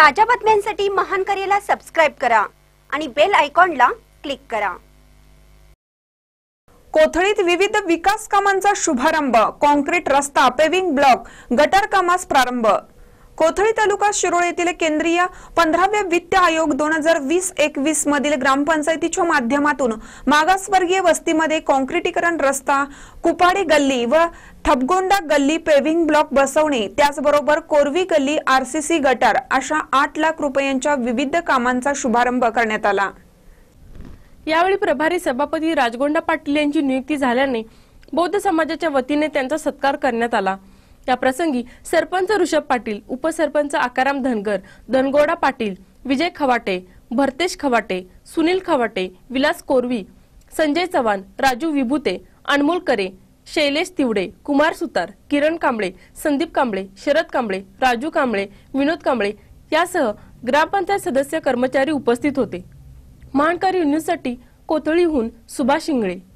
ताज्या बातम्यांसाठी महान करेला सबस्क्राईब करा आणि बेल आयकॉनला क्लिक करा कोथळीत विविध विकास कामांचा शुभारंभ कॉन्क्रीट रस्ता पेविंग ब्लॉक गटर कामास प्रारंभ कोथळी तालुका शिरोळ येथील केंद्रीय पंधराव्या वित्त आयोग दोन हजार वीस एकवीस मधील ग्रामपंचायतीच्या माध्यमातून मागासवर्गीय वस्तीमध्ये कॉन्क्रिटीकरण रस्ता कुपाडी गल्ली व थपगोंडा गल्ली पेव्हिंग ब्लॉक बसवणे त्याचबरोबर कोरवी गल्ली आरसीसी गटार अशा आठ लाख रुपयांच्या विविध कामांचा शुभारंभ करण्यात आला यावेळी प्रभारी सभापती राजगोंडा पाटील यांची नियुक्ती झाल्याने बौद्ध समाजाच्या वतीने त्यांचा सत्कार करण्यात आला याप्रसंगी सरपंच ऋषभ पाटील उपसरपंच आकाराम धनगर धनगोडा पाटील विजय खवाटे भरतेश खवाटे सुनील खवाटे विलास कोरवी संजय चव्हाण राजू विभूते अनमोल करे शैलेश तिवडे कुमार सुतार किरण कांबळे संदीप कांबळे शरद कांबळे राजू कांबळे विनोद कांबळे यासह ग्रामपंचायत सदस्य कर्मचारी उपस्थित होते महानकारी युनिव्हर्सिटी कोथळीहून सुभाष शिंगळे